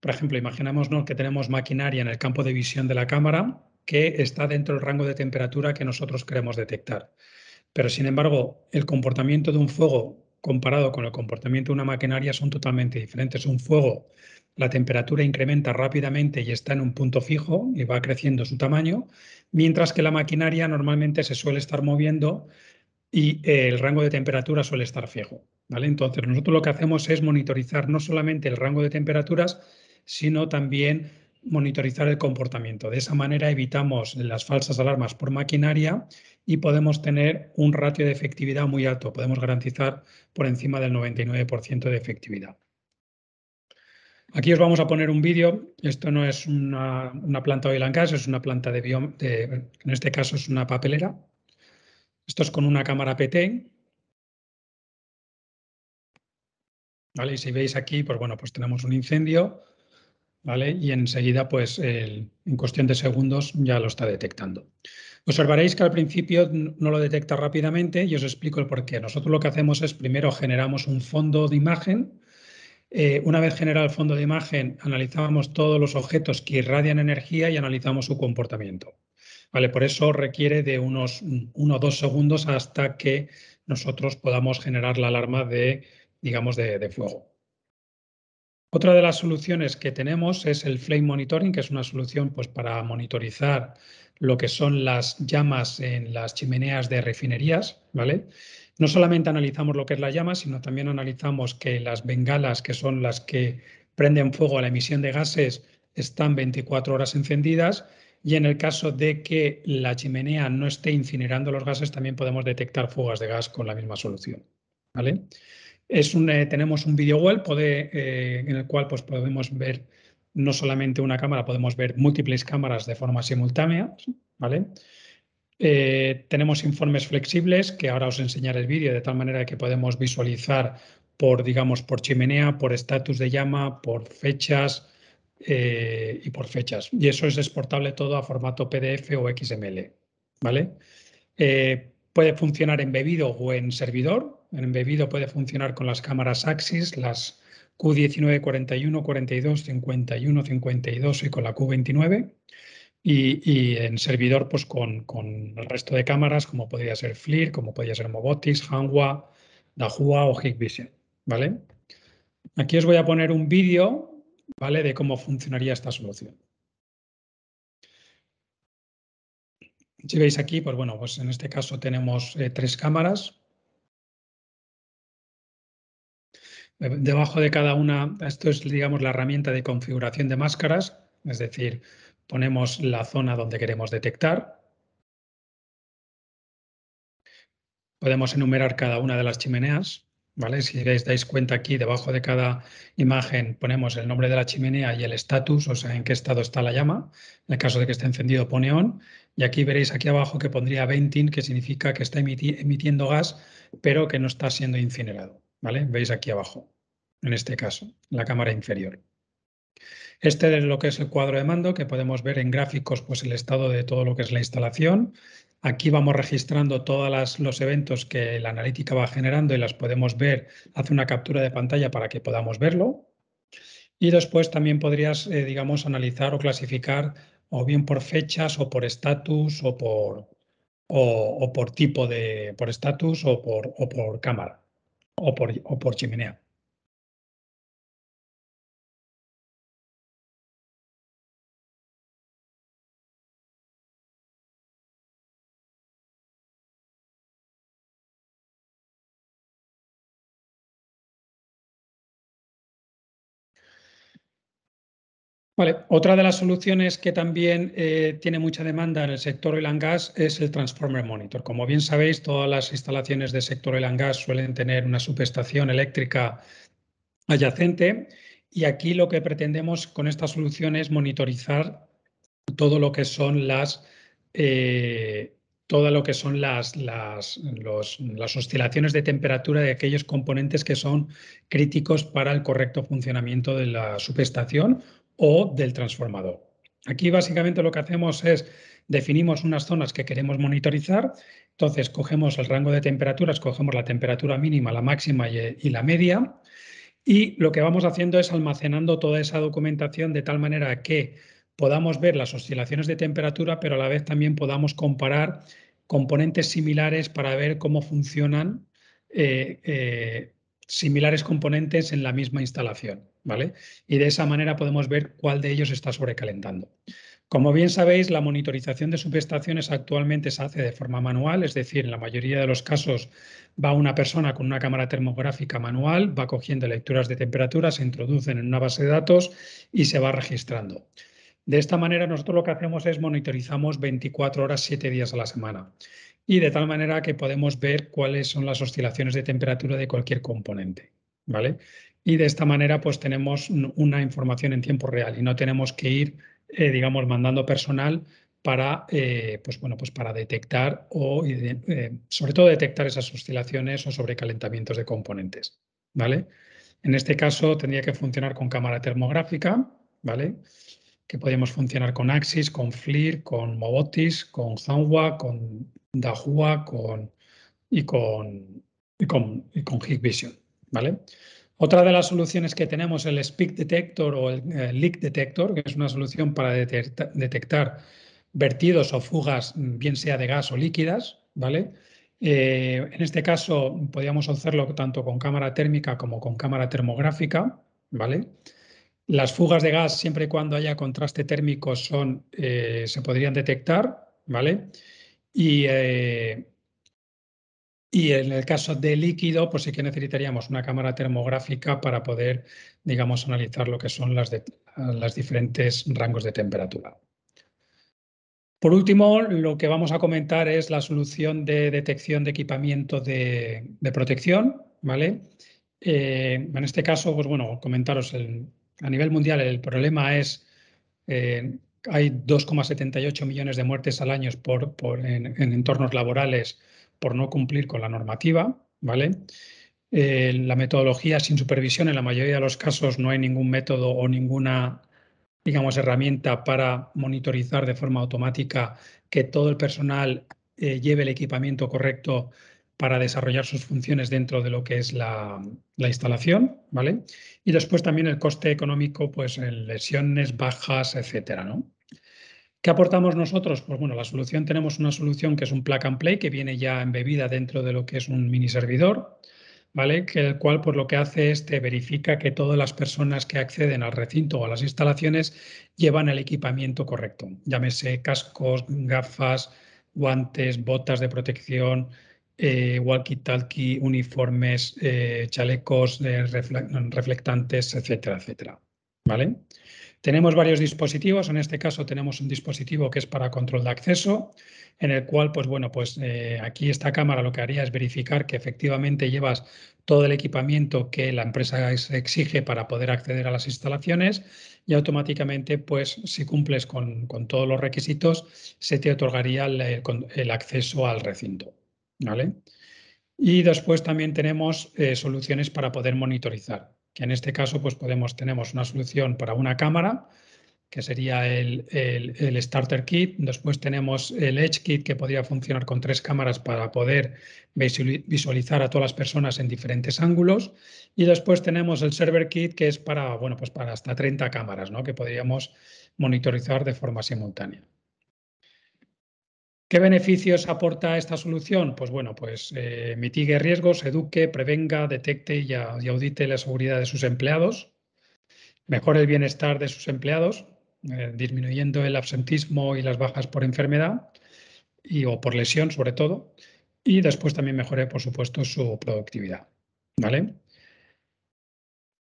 por ejemplo, imaginémonos que tenemos maquinaria en el campo de visión de la cámara que está dentro del rango de temperatura que nosotros queremos detectar. Pero sin embargo, el comportamiento de un fuego comparado con el comportamiento de una maquinaria son totalmente diferentes. Un fuego la temperatura incrementa rápidamente y está en un punto fijo y va creciendo su tamaño, mientras que la maquinaria normalmente se suele estar moviendo y eh, el rango de temperatura suele estar fijo. ¿vale? Entonces, nosotros lo que hacemos es monitorizar no solamente el rango de temperaturas, sino también monitorizar el comportamiento. De esa manera evitamos las falsas alarmas por maquinaria y podemos tener un ratio de efectividad muy alto. Podemos garantizar por encima del 99% de efectividad. Aquí os vamos a poner un vídeo. Esto no es una, planta oil and gas, es una planta de, biom. En este caso es una papelera. Esto es con una cámara PT. ¿Vale? Y si veis aquí, pues bueno, pues tenemos un incendio. ¿Vale? Y enseguida, pues en cuestión de segundos ya lo está detectando. Observaréis que al principio no lo detecta rápidamente y os explico el porqué. Nosotros lo que hacemos es primero generamos un fondo de imagen eh, una vez generado el fondo de imagen, analizamos todos los objetos que irradian energía y analizamos su comportamiento. Vale, por eso requiere de unos uno o dos segundos hasta que nosotros podamos generar la alarma de, digamos, de, de fuego. Otra de las soluciones que tenemos es el flame monitoring, que es una solución pues, para monitorizar lo que son las llamas en las chimeneas de refinerías, ¿vale? No solamente analizamos lo que es la llama, sino también analizamos que las bengalas, que son las que prenden fuego a la emisión de gases, están 24 horas encendidas y en el caso de que la chimenea no esté incinerando los gases, también podemos detectar fugas de gas con la misma solución. ¿vale? Eh, tenemos un video web eh, en el cual pues, podemos ver no solamente una cámara, podemos ver múltiples cámaras de forma simultánea. ¿vale? Eh, tenemos informes flexibles que ahora os enseñaré el vídeo de tal manera que podemos visualizar por, digamos, por chimenea, por estatus de llama, por fechas eh, y por fechas. Y eso es exportable todo a formato PDF o XML. ¿vale? Eh, puede funcionar embebido o en servidor. En embebido puede funcionar con las cámaras Axis, las q 1941 42, 51, 52 y con la Q29. Y, en servidor, pues con, con, el resto de cámaras, como podría ser FLIR, como podría ser Mobotix, Hanwa, Dahua o Hikvision, ¿vale? Aquí os voy a poner un vídeo, ¿vale? De cómo funcionaría esta solución. Si veis aquí, pues bueno, pues en este caso tenemos eh, tres cámaras. Debajo de cada una, esto es, digamos, la herramienta de configuración de máscaras, es decir, ponemos la zona donde queremos detectar. Podemos enumerar cada una de las chimeneas. ¿vale? Si veis, dais cuenta aquí, debajo de cada imagen ponemos el nombre de la chimenea y el estatus, o sea, en qué estado está la llama. En el caso de que esté encendido pone on. Y aquí veréis aquí abajo que pondría venting, que significa que está emitiendo gas, pero que no está siendo incinerado. ¿vale? Veis aquí abajo, en este caso, la cámara inferior. Este es lo que es el cuadro de mando, que podemos ver en gráficos pues, el estado de todo lo que es la instalación. Aquí vamos registrando todos los eventos que la analítica va generando y las podemos ver. Hace una captura de pantalla para que podamos verlo. Y después también podrías, eh, digamos, analizar o clasificar o bien por fechas o por estatus o por, por tipo de, por estatus o por, o por cámara o por, o por chimenea. otra de las soluciones que también eh, tiene mucha demanda en el sector oil and gas es el Transformer Monitor. Como bien sabéis, todas las instalaciones de sector oil and gas suelen tener una subestación eléctrica adyacente y aquí lo que pretendemos con esta solución es monitorizar todo lo que son las eh, lo que son las, las, oscilaciones de temperatura de aquellos componentes que son críticos para el correcto funcionamiento de la subestación o del transformador. Aquí básicamente lo que hacemos es definimos unas zonas que queremos monitorizar, entonces cogemos el rango de temperaturas, cogemos la temperatura mínima, la máxima eh, y, la media, y lo que vamos haciendo es almacenando toda esa documentación de tal manera que podamos ver las oscilaciones de temperatura, pero a la vez también podamos comparar componentes similares para ver cómo funcionan eh, eh, similares componentes en la misma instalación, ¿vale? Y de esa manera podemos ver cuál de ellos está sobrecalentando. Como bien sabéis, la monitorización de subestaciones actualmente se hace de forma manual, es decir, en la mayoría de los casos va una persona con una cámara termográfica manual, va cogiendo lecturas de temperatura, se introducen en una base de datos y se va registrando. De esta manera nosotros lo que hacemos es monitorizamos 24 horas, 7 días a la semana y de tal manera que podemos ver cuáles son las oscilaciones de temperatura de cualquier componente. ¿vale? Y de esta manera pues tenemos una información en tiempo real y no tenemos que ir, eh, digamos, mandando personal para, eh, pues, bueno, pues para detectar o eh, sobre todo detectar esas oscilaciones o sobrecalentamientos de componentes. ¿vale? En este caso tendría que funcionar con cámara termográfica, ¿vale? que podríamos funcionar con Axis, con FLIR, con Mobotis, con Zanwa, con Dahua con, y, con, y, con, ¿vale? Otra de las soluciones que tenemos es el Speak Detector o el Leak Detector, que es una solución para detectar vertidos o fugas, bien sea de gas o líquidas. ¿vale? Eh, en este caso, podríamos hacerlo tanto con cámara térmica como con cámara termográfica. ¿vale? Las fugas de gas, siempre y cuando haya contraste térmico, son, eh, se podrían detectar, ¿vale? Eh, y, en el caso de líquido, pues sí que necesitaríamos una cámara termográfica para poder, digamos, analizar lo que son las, las diferentes rangos de temperatura. Por último, lo que vamos a comentar es la solución de detección de equipamiento de, protección, ¿vale? Eh, en este caso, pues bueno, comentaros, a nivel mundial el problema es eh, hay 2,78 millones de muertes al año por, en, entornos laborales por no cumplir con la normativa, ¿vale? Eh, la metodología sin supervisión, en la mayoría de los casos no hay ningún método o ninguna, digamos, herramienta para monitorizar de forma automática que todo el personal eh, lleve el equipamiento correcto para desarrollar sus funciones dentro de lo que es la, instalación, ¿vale? Y después también el coste económico, pues en lesiones, bajas, etcétera, ¿no? ¿Qué aportamos nosotros? Pues bueno, la solución, tenemos una solución que es un plug and play que viene ya embebida dentro de lo que es un mini servidor, ¿vale? Que el cual, por pues, lo que hace es te verifica que todas las personas que acceden al recinto o a las instalaciones llevan el equipamiento correcto, llámese cascos, gafas, guantes, botas de protección, eh, walkie-talkie, uniformes, eh, chalecos eh, reflectantes, etcétera, etcétera. ¿Vale? Tenemos varios dispositivos, en este caso tenemos un dispositivo que es para control de acceso, en el cual, pues bueno, pues aquí esta cámara lo que haría es verificar que efectivamente llevas todo el equipamiento que la empresa exige para poder acceder a las instalaciones y automáticamente, pues si cumples con, todos los requisitos, se te otorgaría el acceso al recinto. ¿vale? Y después también tenemos eh, soluciones para poder monitorizar, que en este caso pues podemos, tenemos una solución para una cámara, que sería el, Starter Kit. Después tenemos el Edge Kit, que podría funcionar con tres cámaras para poder visualizar a todas las personas en diferentes ángulos. Y después tenemos el Server Kit, que es para, bueno, pues para hasta 30 cámaras, ¿no? que podríamos monitorizar de forma simultánea. ¿Qué beneficios aporta esta solución? Pues bueno, pues eh, mitigue riesgos, eduque, prevenga, detecte y, audite la seguridad de sus empleados, mejore el bienestar de sus empleados, eh, disminuyendo el absentismo y las bajas por enfermedad y, o por lesión sobre todo, y después también mejore, por supuesto, su productividad. ¿Vale?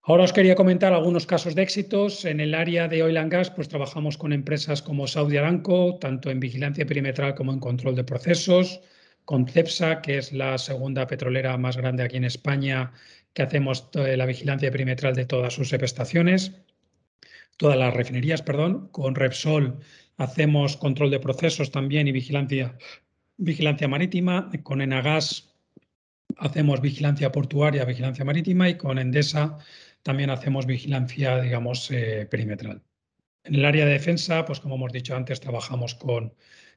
Ahora os quería comentar algunos casos de éxitos. En el área de oil and gas, pues trabajamos con empresas como Saudi Aramco, tanto en vigilancia perimetral como en control de procesos, con CEPSA, que es la segunda petrolera más grande aquí en España, que hacemos eh, la vigilancia perimetral de todas sus estaciones, todas las refinerías, perdón. Con Repsol hacemos control de procesos también y vigilancia, vigilancia marítima. Con Enagas hacemos vigilancia portuaria, vigilancia marítima y con Endesa también hacemos vigilancia, digamos, eh, perimetral. En el área de defensa, pues como hemos dicho antes, trabajamos con,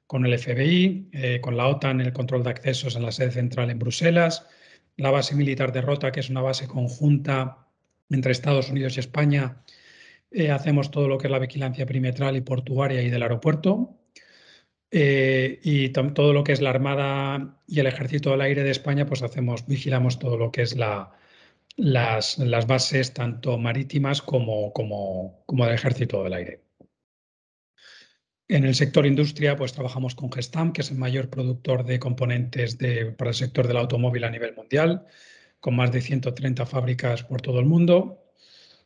con el FBI, eh, con la OTAN, el control de accesos en la sede central en Bruselas, la base militar de Rota, que es una base conjunta entre Estados Unidos y España. Eh, hacemos todo lo que es la vigilancia perimetral y portuaria y del aeropuerto. y todo lo que es la Armada y el Ejército del Aire de España, pues hacemos, vigilamos todo lo que es la, las, las bases tanto marítimas como, como, como del ejército del aire. En el sector industria, pues trabajamos con Gestam, que es el mayor productor de componentes para el sector del automóvil a nivel mundial, con más de 130 fábricas por todo el mundo,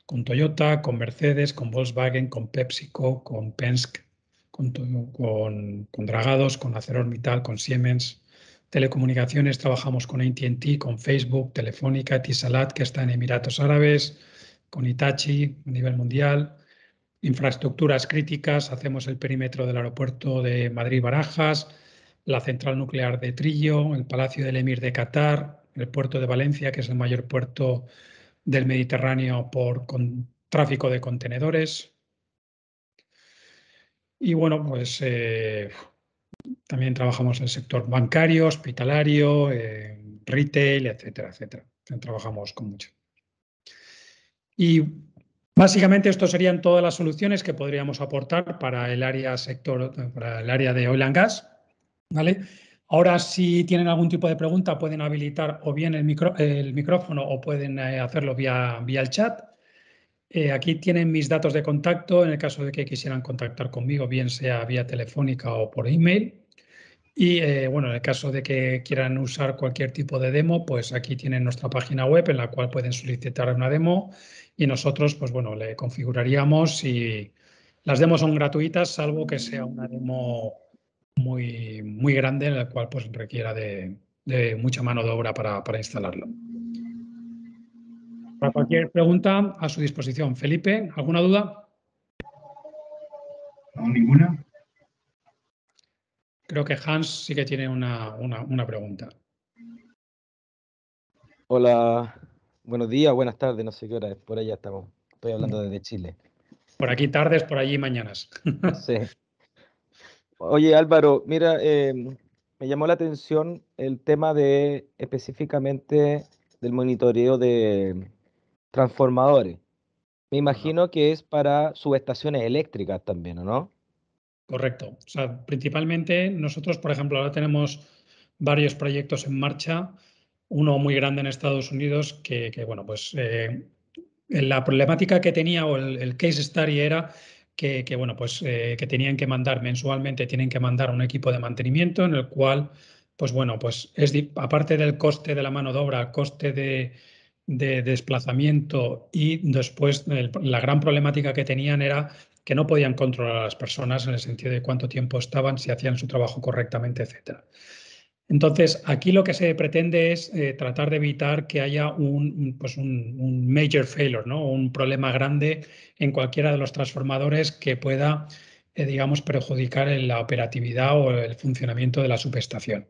con Toyota, con Mercedes, con Volkswagen, con PepsiCo, con Penske, con, con, con Dragados, con con Siemens, telecomunicaciones trabajamos con AT&T, con Facebook, Telefónica, Tisalat, que está en Emiratos Árabes, con Itachi a nivel mundial. Infraestructuras críticas, hacemos el perímetro del aeropuerto de Madrid-Barajas, la central nuclear de Trillo, el Palacio del Emir de Qatar, el puerto de Valencia, que es el mayor puerto del Mediterráneo por con, tráfico de contenedores. Y bueno, pues eh, también trabajamos en el sector bancario, hospitalario, eh, retail, etcétera, etcétera. Trabajamos con mucho. Y básicamente esto serían todas las soluciones que podríamos aportar para el área sector, para el área de oil and gas. ¿vale? Ahora, si tienen algún tipo de pregunta, pueden habilitar o bien el, micrófono o pueden eh, hacerlo vía el chat. Eh, aquí tienen mis datos de contacto en el caso de que quisieran contactar conmigo, bien sea vía telefónica o por email. Y eh, bueno, en el caso de que quieran usar cualquier tipo de demo, pues aquí tienen nuestra página web en la cual pueden solicitar una demo y nosotros, pues bueno, le configuraríamos y las demos son gratuitas, salvo que sea una demo muy, muy grande en la cual pues requiera de, mucha mano de obra para instalarlo. Para cualquier pregunta, a su disposición. Felipe, ¿alguna duda? No, ninguna. Creo que Hans sí que tiene una, pregunta. Hola, buenos días, buenas tardes, no sé qué hora es, por allá estamos. Estoy hablando desde Chile. Por aquí tardes, por allí mañanas. [LAUGHS] sí. Oye Álvaro, mira, em, me llamó la atención el tema de específicamente del monitoreo de, transformadores. Me imagino que es para subestaciones eléctricas también, ¿o no? Correcto. O sea, principalmente nosotros, por ejemplo, ahora tenemos varios proyectos en marcha, uno muy grande en Estados Unidos que, bueno, pues eh, la problemática que tenía o el, case study era que, bueno, pues eh, que tenían que mandar mensualmente, tienen que mandar un equipo de mantenimiento en el cual, pues bueno, pues es aparte del coste de la mano de obra, coste de, de desplazamiento y después la gran problemática que tenían era que no podían controlar a las personas en el sentido de cuánto tiempo estaban, si hacían su trabajo correctamente, etc. Entonces, aquí lo que se pretende es eh, tratar de evitar que haya un, pues un, major failure, ¿no? un problema grande en cualquiera de los transformadores que pueda, eh, digamos, perjudicar la operatividad o el funcionamiento de la subestación.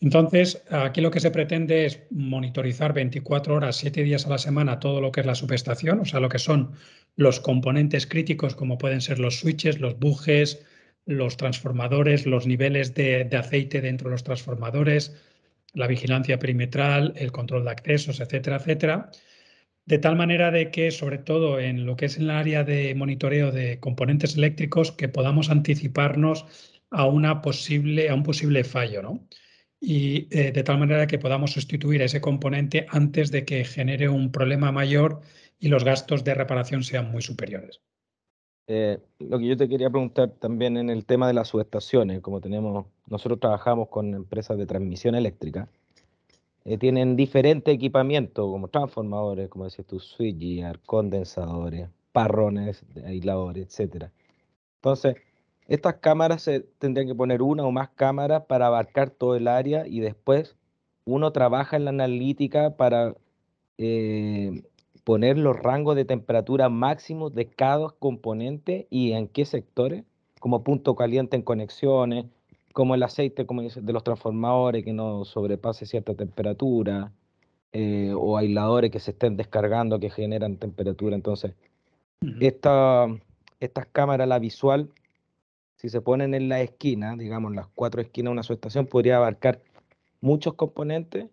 Entonces, aquí lo que se pretende es monitorizar 24 horas, 7 días a la semana todo lo que es la subestación, o sea, lo que son los componentes críticos como pueden ser los switches, los bujes, los transformadores, los niveles de, aceite dentro de los transformadores, la vigilancia perimetral, el control de accesos, etcétera, etcétera. De tal manera de que, sobre todo en lo que es en el área de monitoreo de componentes eléctricos, que podamos anticiparnos a, una posible, a un posible fallo, ¿no? y eh, de tal manera que podamos sustituir ese componente antes de que genere un problema mayor y los gastos de reparación sean muy superiores. Eh, lo que yo te quería preguntar también en el tema de las subestaciones, como tenemos, nosotros trabajamos con empresas de transmisión eléctrica, eh, tienen diferente equipamiento, como transformadores, como decías tú, switchgear, condensadores, parrones, aisladores, etcétera. Entonces, estas cámaras se tendrían que poner una o más cámaras para abarcar todo el área y después uno trabaja en la analítica para eh, poner los rangos de temperatura máximos de cada componente y en qué sectores, como punto caliente en conexiones, como el aceite de los transformadores que no sobrepase cierta temperatura, eh, o aisladores que se estén descargando que generan temperatura. Entonces, esta, estas cámaras, la visual, si se ponen en la esquina, digamos, las cuatro esquinas una subestación, podría abarcar muchos componentes.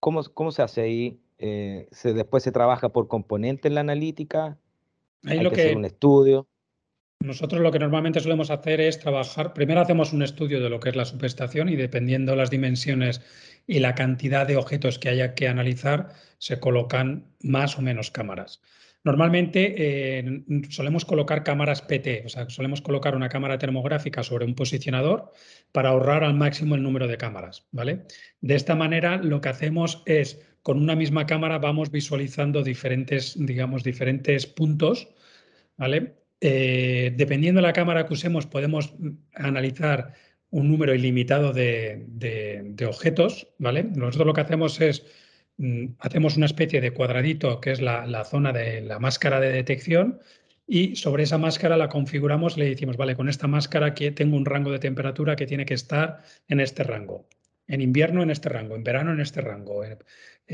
¿Cómo, se hace ahí? Eh, se, después se trabaja por componente en la analítica. hay que un estudio. Nosotros lo que normalmente solemos hacer es trabajar, primero hacemos un estudio de lo que es la subestación y dependiendo las dimensiones y la cantidad de objetos que haya que analizar, se colocan más o menos cámaras. Normalmente eh, solemos colocar cámaras PT, o sea, solemos colocar una cámara termográfica sobre un posicionador para ahorrar al máximo el número de cámaras, ¿vale? De esta manera lo que hacemos es, con una misma cámara vamos visualizando diferentes, digamos, diferentes puntos, ¿vale? Eh, dependiendo de la cámara que usemos, podemos analizar un número ilimitado de objetos, ¿vale? Nosotros lo que hacemos es Mm, hacemos una especie de cuadradito que es la, zona de la máscara de detección y sobre esa máscara la configuramos, le decimos, vale, con esta máscara que tengo un rango de temperatura que tiene que estar en este rango. En invierno en este rango, en verano en este rango, en,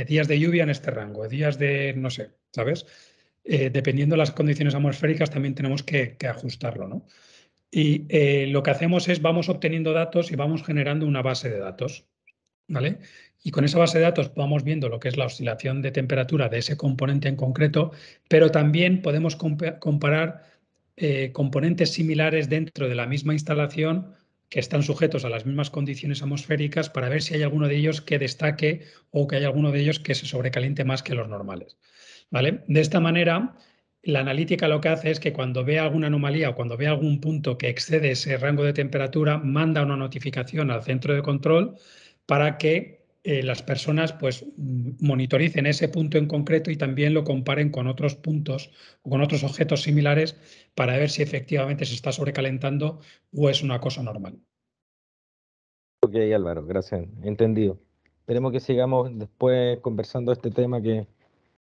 días de lluvia en este rango, en días de, no sé, ¿sabes? Eh, dependiendo de las condiciones atmosféricas también tenemos que, ajustarlo, ¿no? Y eh, lo que hacemos es vamos obteniendo datos y vamos generando una base de datos. ¿Vale? y con esa base de datos vamos viendo lo que es la oscilación de temperatura de ese componente en concreto, pero también podemos comparar eh, componentes similares dentro de la misma instalación que están sujetos a las mismas condiciones atmosféricas para ver si hay alguno de ellos que destaque o que hay alguno de ellos que se sobrecaliente más que los normales. ¿vale? De esta manera, la analítica lo que hace es que cuando ve alguna anomalía o cuando ve algún punto que excede ese rango de temperatura, manda una notificación al centro de control para que eh, las personas pues mm, monitoricen ese punto en concreto y también lo comparen con otros puntos o con otros objetos similares para ver si efectivamente se está sobrecalentando o es una cosa normal. Ok, Álvaro, gracias. Entendido. Esperemos que sigamos después conversando este tema que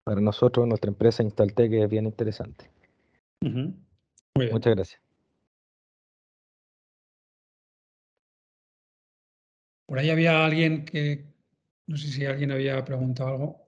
para nosotros, nuestra empresa Instaltec, es bien interesante. Muchas gracias. Por ahí había alguien que no sé si alguien había preguntado algo.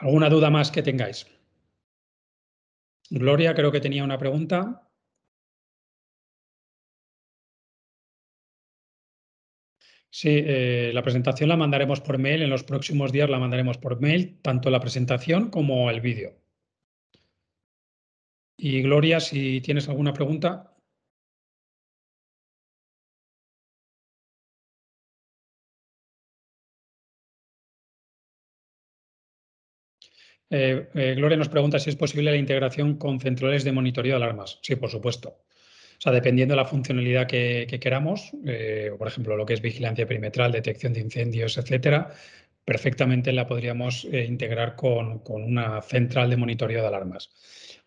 ¿Alguna duda más que tengáis? Gloria, creo que tenía una pregunta. Sí, eh, la presentación la mandaremos por mail, en los próximos días la mandaremos por mail, tanto la presentación como el vídeo. Y Gloria, si tienes alguna pregunta. Eh, eh, Gloria nos pregunta si es posible la integración con centrales de monitoreo de alarmas. Sí, por supuesto. O sea, dependiendo de la funcionalidad que, queramos, eh, por ejemplo, lo que es vigilancia perimetral, detección de incendios, etcétera, perfectamente la podríamos eh, integrar con, una central de monitoreo de alarmas.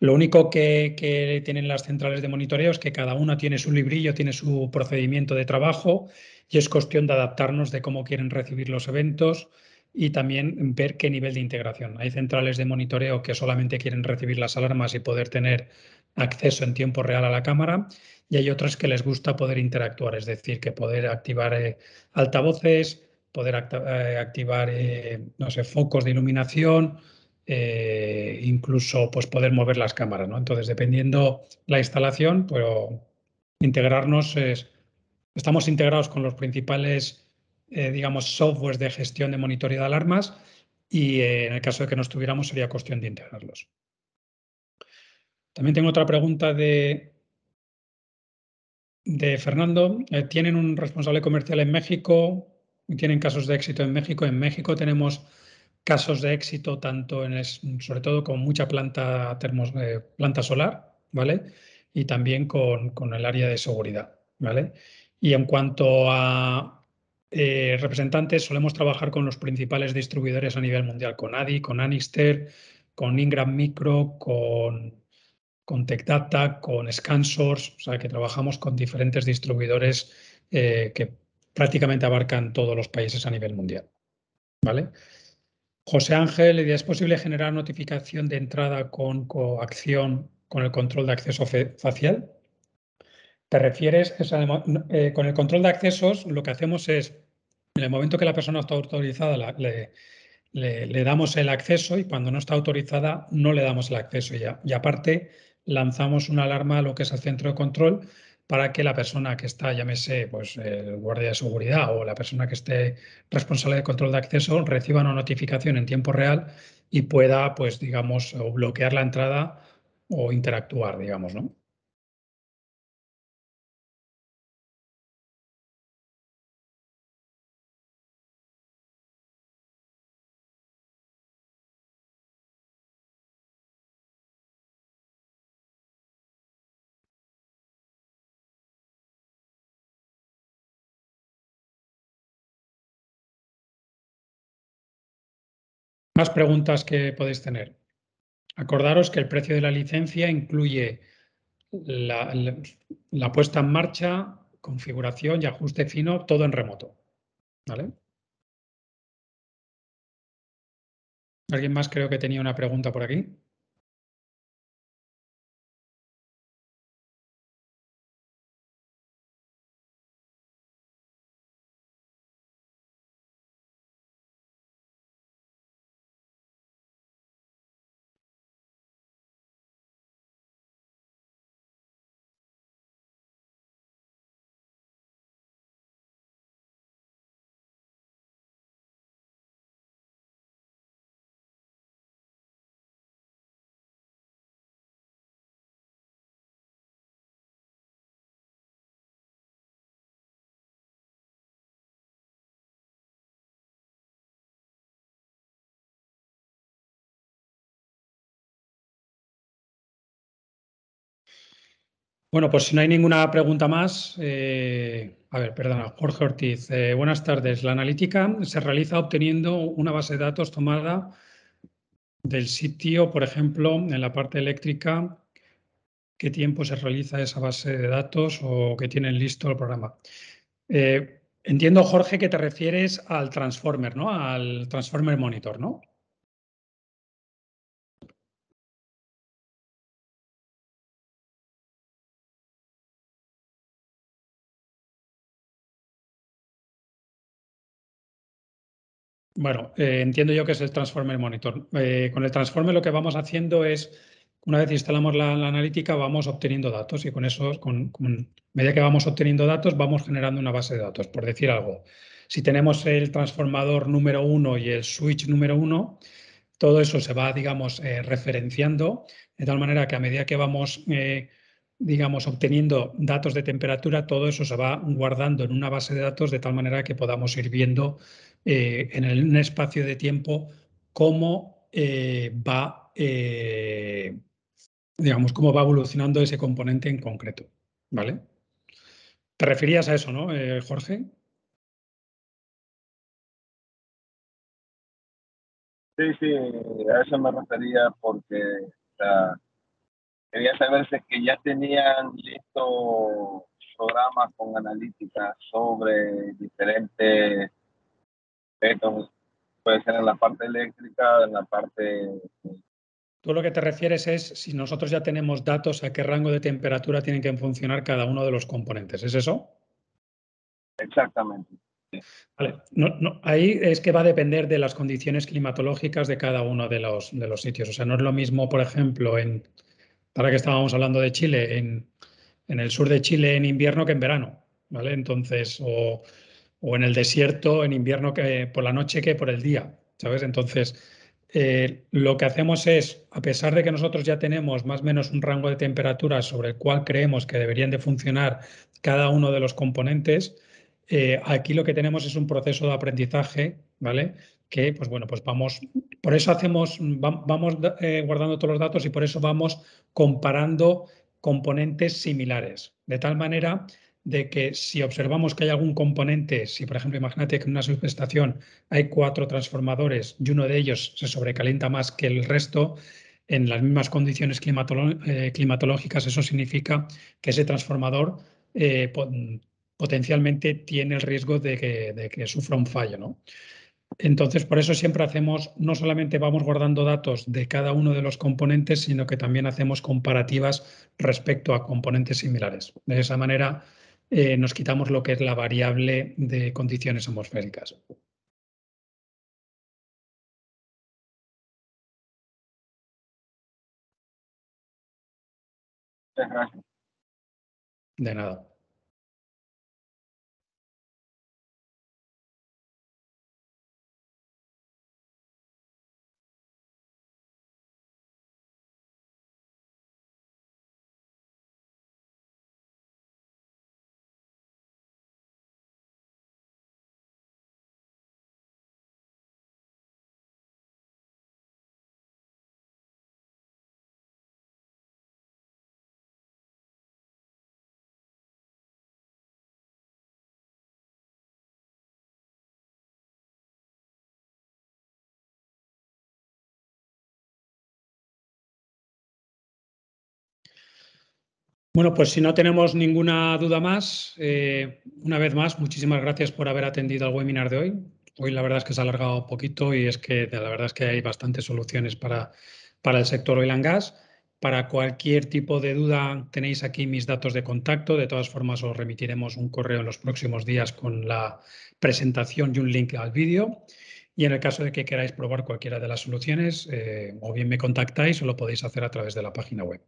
Lo único que, que, tienen las centrales de monitoreo es que cada una tiene su librillo, tiene su procedimiento de trabajo y es cuestión de adaptarnos de cómo quieren recibir los eventos y también ver qué nivel de integración. Hay centrales de monitoreo que solamente quieren recibir las alarmas y poder tener acceso en tiempo real a la cámara y hay otras que les gusta poder interactuar, es decir, que poder activar eh, altavoces, poder eh, activar, eh, no sé, focos de iluminación, incluso pues, poder mover las cámaras, ¿no? Entonces, dependiendo la instalación, pues, integrarnos, es, estamos integrados con los principales, digamos, softwares de gestión de monitoreo de alarmas y en el caso de que no estuviéramos sería cuestión de integrarlos. También tengo otra pregunta de, Fernando. Eh, ¿Tienen un responsable comercial en México? ¿Tienen casos de éxito en México? En México tenemos casos de éxito tanto en sobre todo con mucha planta termos, eh, planta solar, ¿vale? Y también con, con, el área de seguridad, ¿vale? Y en cuanto a eh, representantes, solemos trabajar con los principales distribuidores a nivel mundial, con Adi, con Anister, con Ingram Micro, con con TechData, con ScanSource, o sea que trabajamos con diferentes distribuidores eh, que prácticamente abarcan todos los países a nivel mundial. ¿Vale? José Ángel, ¿es posible generar notificación de entrada con coacción con el control de acceso facial? ¿Te refieres? Eh, con el control de accesos lo que hacemos es, en el momento que la persona está autorizada, le, damos el acceso y cuando no está autorizada no le damos el acceso. y, y aparte, lanzamos una alarma a lo que es el centro de control para que la persona que está, llámese pues, el guardia de seguridad o la persona que esté responsable de control de acceso, reciba una notificación en tiempo real y pueda, pues, digamos, bloquear la entrada o interactuar, digamos, ¿no? preguntas que podéis tener. Acordaros que el precio de la licencia incluye la, puesta en marcha, configuración y ajuste fino, todo en remoto. ¿Alguien más creo que tenía una pregunta por aquí? Bueno, pues si no hay ninguna pregunta más, eh, a ver, perdona, Jorge Ortiz, eh, buenas tardes. La analítica se realiza obteniendo una base de datos tomada del sitio, por ejemplo, en la parte eléctrica, qué tiempo se realiza esa base de datos o que tienen listo el programa. Eh, entiendo, Jorge, que te refieres al transformer, ¿no? Al transformer monitor, ¿no? Bueno, eh, entiendo yo que es el Transformer Monitor. Eh, con el Transformer lo que vamos haciendo es, una vez instalamos la, analítica, vamos obteniendo datos y con eso, con, medida que vamos obteniendo datos, vamos generando una base de datos, por decir algo. Si tenemos el transformador número uno y el switch número uno, todo eso se va, digamos, eh, referenciando, de tal manera que a medida que vamos digamos, obteniendo datos de temperatura, todo eso se va guardando en una base de datos de tal manera que podamos ir viendo eh, en el, un espacio de tiempo cómo eh, va, eh, digamos, cómo va evolucionando ese componente en concreto, ¿vale? Te referías a eso, ¿no, Jorge? Sí, sí, a eso me refería porque quería saber si es que ya tenían listo programas con analítica sobre diferentes puede ser en la parte eléctrica, en la parte... Tú lo que te refieres es si nosotros ya tenemos datos a qué rango de temperatura tienen que funcionar cada uno de los componentes, ¿es eso? Exactamente. Vale. ahí es que va a depender de las condiciones climatológicas de cada uno de los, de los sitios. O sea, no es lo mismo, por ejemplo, en, para que estábamos hablando de Chile, en, en el sur de Chile en invierno que en verano. ¿Vale? Entonces, o, o en el desierto en invierno que por la noche que por el día, ¿sabes? Entonces, eh, lo que hacemos es, a pesar de que nosotros ya tenemos más o menos un rango de temperaturas sobre el cual creemos que deberían de funcionar cada uno de los componentes, eh, aquí lo que tenemos es un proceso de aprendizaje, ¿vale? Que, pues bueno, pues vamos, por eso hacemos, vamos eh, guardando todos los datos y por eso vamos comparando componentes similares, de tal manera de que si observamos que hay algún componente, si por ejemplo imagínate que en una subestación hay cuatro transformadores y uno de ellos se sobrecalienta más que el resto, en las mismas condiciones eh, climatológicas eso significa que ese transformador eh, potencialmente tiene el riesgo de que, de que sufra un fallo. ¿no? Entonces, por eso siempre hacemos, no solamente vamos guardando datos de cada uno de los componentes, sino que también hacemos comparativas respecto a componentes similares. De esa manera eh, nos quitamos lo que es la variable de condiciones atmosféricas. De nada. Bueno, pues si no tenemos ninguna duda más, eh, una vez más, muchísimas gracias por haber atendido al webinar de hoy. Hoy la verdad es que se ha alargado poquito y es que la verdad es que hay bastantes soluciones para, para el sector oil and gas. Para cualquier tipo de duda tenéis aquí mis datos de contacto. De todas formas, os remitiremos un correo en los próximos días con la presentación y un link al vídeo. Y en el caso de que queráis probar cualquiera de las soluciones, eh, o bien me contactáis o lo podéis hacer a través de la página web.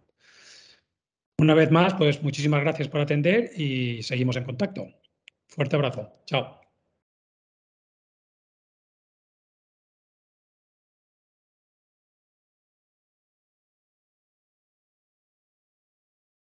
Una vez más, pues muchísimas gracias por atender y seguimos en contacto. Fuerte abrazo. Chao.